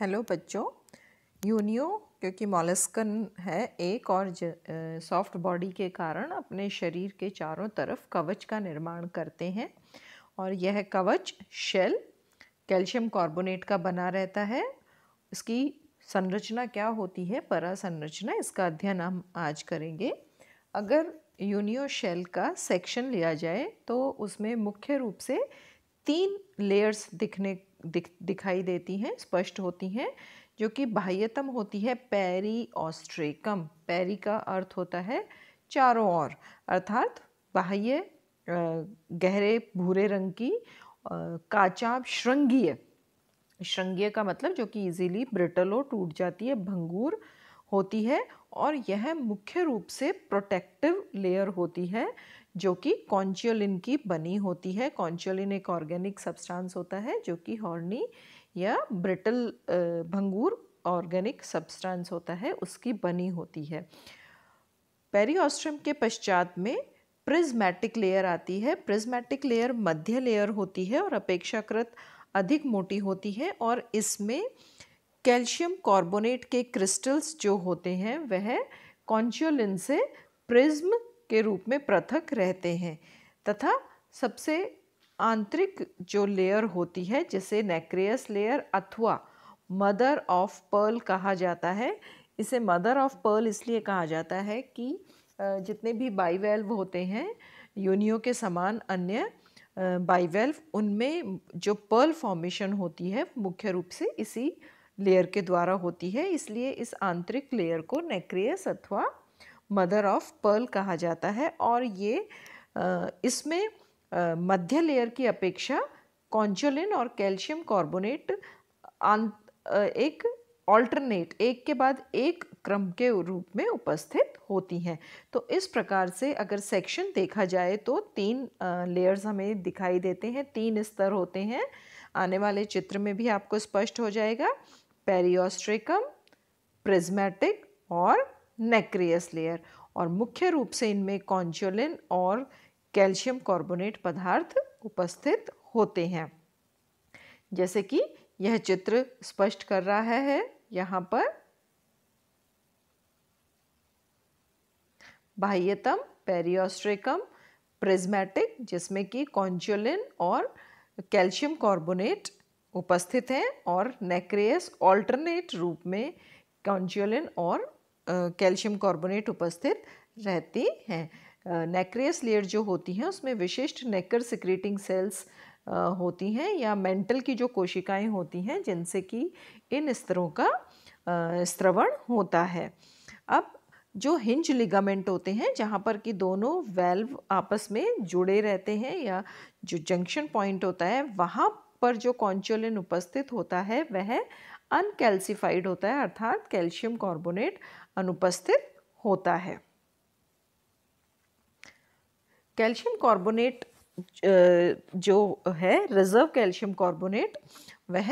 hello बच्चों Unio क्योंकि मॉलस्कन है एक और सॉफ्ट बॉडी के कारण अपने शरीर के चारों तरफ कवच का निर्माण करते हैं और यह कवच शेल कैल्शियम कार्बोनेट का बना रहता है इसकी संरचना क्या होती है परा संरचना इसका अध्ययन हम आज करेंगे अगर यूनियो शेल का सेक्शन लिया जाए तो उसमें मुख्य रूप से तीन लेयर्स दिखने दिख, दिखाई देती हैं स्पष्ट होती हैं जो कि बाह्यतम होती है पैरी ऑस्ट्रेकम पैरी का अर्थ होता है चारों ओर अर्थात बाह्य गहरे भूरे रंग की काचाब श्रृंगीय श्रृंगीय का मतलब जो कि इजीली ब्रिटल और टूट जाती है भंगूर होती है और यह मुख्य रूप से प्रोटेक्टिव लेयर होती है जो कि कॉन्चियोलिन की बनी होती है कॉन्चियोलिन एक ऑर्गेनिक सब्सटेंस होता है जो कि हॉर्नी या ब्रिटल भंगूर ऑर्गेनिक सब्सटेंस होता है उसकी बनी होती है पेरियोस्ट्रम के पश्चात में प्रिज्मेटिक लेयर आती है प्रिज्मेटिक लेयर मध्य लेयर होती है और अपेक्षाकृत अधिक मोटी होती है और इसमें कैल्शियम कार्बोनेट के क्रिस्टल्स जो होते हैं वह कॉन्चोलिन से प्रिज्म के रूप में पृथक रहते हैं तथा सबसे आंतरिक जो लेयर होती है जिसे नेक्रियस लेयर अथवा मदर ऑफ पर्ल कहा जाता है इसे मदर ऑफ पर्ल इसलिए कहा जाता है कि जितने भी बाईवेल्व होते हैं यूनियो के समान अन्य बाईवेल्व उनमें जो पर्ल फॉर्मेशन होती है मुख्य रूप से इसी लेयर के द्वारा होती है इसलिए इस आंतरिक लेयर को नेक्रियस अथवा मदर ऑफ पर्ल कहा जाता है और ये इसमें मध्य लेयर की अपेक्षा कॉन्चोलिन और कैल्शियम कार्बोनेट एक ऑल्टरनेट एक के बाद एक क्रम के रूप में उपस्थित होती हैं तो इस प्रकार से अगर सेक्शन देखा जाए तो तीन लेयर्स हमें दिखाई देते हैं तीन स्तर होते हैं आने वाले चित्र में भी आपको स्पष्ट हो जाएगा पेरियोस्ट्रिकम प्रिज्मेटिक और नेक्रियस लेयर और मुख्य रूप से इनमें कॉन्चोलिन और कैल्शियम कार्बोनेट पदार्थ उपस्थित होते हैं जैसे कि यह चित्र स्पष्ट कर रहा है यहाँ पर बाह्यतम पेरियोस्ट्रिकम प्रिज्मेटिक जिसमें कि कॉन्चोलिन और कैल्शियम कार्बोनेट उपस्थित हैं और नेक्रेयस ऑल्टरनेट रूप में कॉन्ज्योलिन और कैल्शियम कार्बोनेट उपस्थित रहती हैं नेक्रेस लेयर जो होती हैं उसमें विशिष्ट नेकर सिक्रेटिंग सेल्स होती हैं या मेंटल की जो कोशिकाएं होती हैं जिनसे कि इन स्तरों का स्त्रवण होता है अब जो हिंज लिगामेंट होते हैं जहाँ पर कि दोनों वेल्व आपस में जुड़े रहते हैं या जो जंक्शन पॉइंट होता है वहाँ ऊपर जो कॉन्चोलिन उपस्थित होता है वह अनकैल्सिफाइड होता है अर्थात कैल्शियम कार्बोनेट अनुपस्थित होता है कैल्शियम कार्बोनेट जो है रिजर्व कैल्शियम कार्बोनेट वह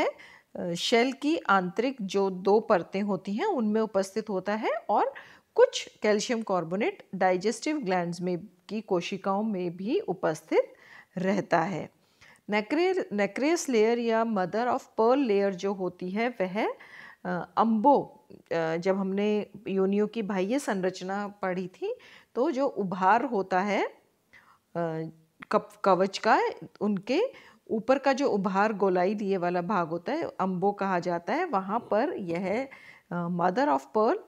शेल की आंतरिक जो दो परतें होती हैं उनमें उपस्थित होता है और कुछ कैल्शियम कार्बोनेट डाइजेस्टिव ग्लैंड्स में की कोशिकाओं में भी उपस्थित रहता है नेक्रे नेक्रेस लेयर या मदर ऑफ पर्ल लेयर जो होती है वह अम्बो जब हमने योनियों की बाह्य संरचना पढ़ी थी तो जो उभार होता है कप कवच का उनके ऊपर का जो उभार गोलाई दिए वाला भाग होता है अम्बो कहा जाता है वहाँ पर यह मदर ऑफ पर्ल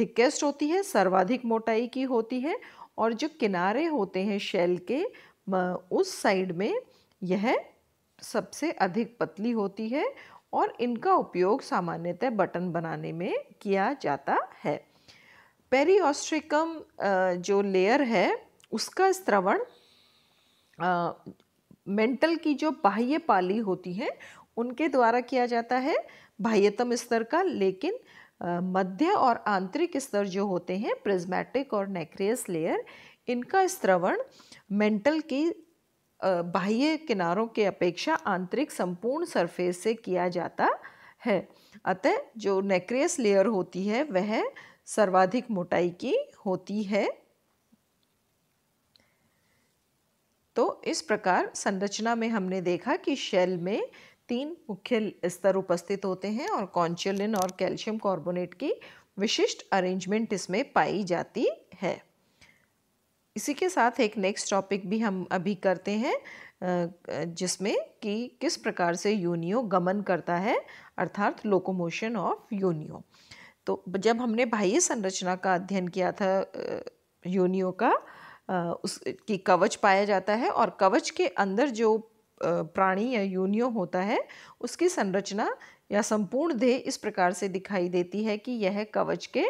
थिकेस्ट होती है सर्वाधिक मोटाई की होती है और जो किनारे होते हैं शेल के उस साइड में यह सबसे अधिक पतली होती है और इनका उपयोग सामान्यतः बटन बनाने में किया जाता है पेरियोस्ट्रिकम जो लेयर है उसका स्त्रवण मेंटल की जो बाह्य पाली होती है उनके द्वारा किया जाता है बाह्यतम स्तर का लेकिन मध्य और आंतरिक स्तर जो होते हैं प्रिज्मेटिक और नेक्रियस लेयर इनका स्त्रवण मेंटल की बाह्य किनारों के अपेक्षा आंतरिक संपूर्ण सरफेस से किया जाता है अतः जो नेक्रियस लेयर होती है वह सर्वाधिक मोटाई की होती है तो इस प्रकार संरचना में हमने देखा कि शेल में तीन मुख्य स्तर उपस्थित होते हैं और कॉन्चुलिन और कैल्शियम कार्बोनेट की विशिष्ट अरेंजमेंट इसमें पाई जाती है इसी के साथ एक नेक्स्ट टॉपिक भी हम अभी करते हैं जिसमें कि किस प्रकार से यूनियो गमन करता है अर्थात लोकोमोशन ऑफ यूनियो तो जब हमने बाह्य संरचना का अध्ययन किया था यूनियो का उसकी कवच पाया जाता है और कवच के अंदर जो प्राणी या यूनियो होता है उसकी संरचना या संपूर्ण देह इस प्रकार से दिखाई देती है कि यह कवच के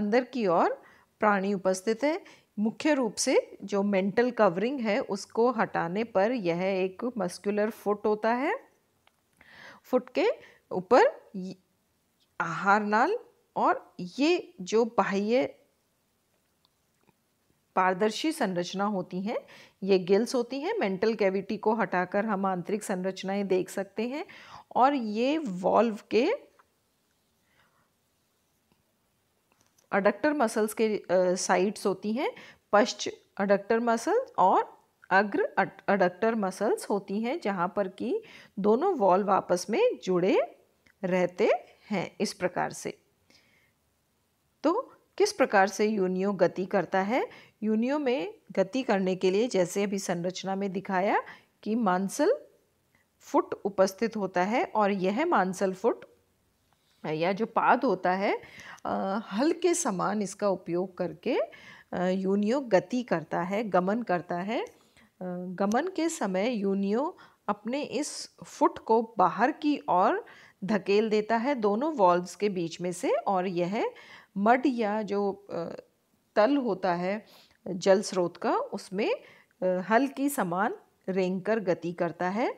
अंदर की ओर प्राणी उपस्थित है मुख्य रूप से जो मेंटल कवरिंग है उसको हटाने पर यह एक मस्कुलर फुट होता है फुट के ऊपर आहार नाल और ये जो बाह्य पारदर्शी संरचना होती हैं ये गिल्स होती हैं मेंटल कैविटी को हटाकर हम आंतरिक संरचनाएं देख सकते हैं और ये वॉल्व के अडक्टर मसल्स के साइड्स uh, होती हैं पश्च अडक्टर मसल और अग्र अडक्टर मसल्स होती हैं जहाँ पर कि दोनों वॉल्व आपस में जुड़े रहते हैं इस प्रकार से तो किस प्रकार से यूनियो गति करता है यूनियो में गति करने के लिए जैसे अभी संरचना में दिखाया कि मांसल फुट उपस्थित होता है और यह मांसल फुट या जो पाद होता है हल के समान इसका उपयोग करके यूनियो गति करता है गमन करता है गमन के समय यूनियो अपने इस फुट को बाहर की ओर धकेल देता है दोनों वॉल्व्स के बीच में से और यह मड या जो तल होता है जल स्रोत का उसमें हल की समान रेंग कर गति करता है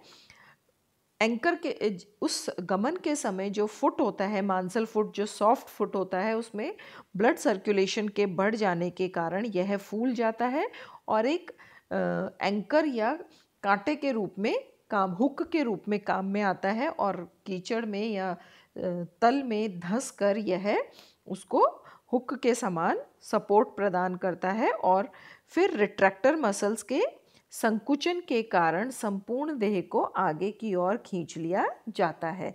एंकर के उस गमन के समय जो फुट होता है मांसल फुट जो सॉफ्ट फुट होता है उसमें ब्लड सर्कुलेशन के बढ़ जाने के कारण यह फूल जाता है और एक आ, एंकर या कांटे के रूप में काम हुक के रूप में काम में आता है और कीचड़ में या तल में धंस कर यह उसको हुक के समान सपोर्ट प्रदान करता है और फिर रिट्रैक्टर मसल्स के संकुचन के कारण संपूर्ण देह को आगे की ओर खींच लिया जाता है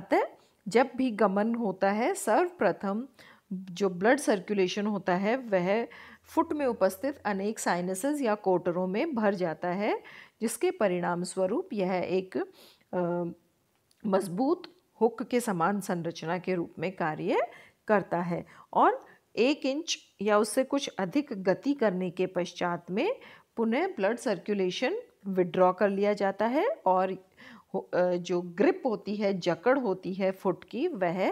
अतः जब भी गमन होता है सर्वप्रथम जो ब्लड सर्कुलेशन होता है वह फुट में उपस्थित अनेक साइनसेस या कोटरों में भर जाता है जिसके परिणाम स्वरूप यह एक मजबूत हुक के समान संरचना के रूप में कार्य करता है और एक इंच या उससे कुछ अधिक गति करने के पश्चात में पुनः ब्लड सर्कुलेशन विड्रॉ कर लिया जाता है और जो ग्रिप होती है जकड़ होती है फुट की वह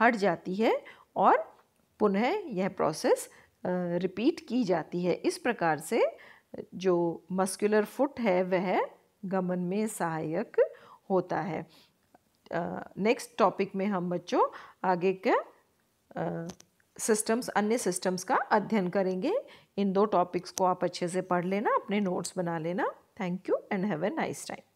हट जाती है और पुनः यह प्रोसेस रिपीट की जाती है इस प्रकार से जो मस्कुलर फुट है वह गमन में सहायक होता है नेक्स्ट टॉपिक में हम बच्चों आगे के सिस्टम्स अन्य सिस्टम्स का अध्ययन करेंगे इन दो टॉपिक्स को आप अच्छे से पढ़ लेना अपने नोट्स बना लेना thank you and have a nice time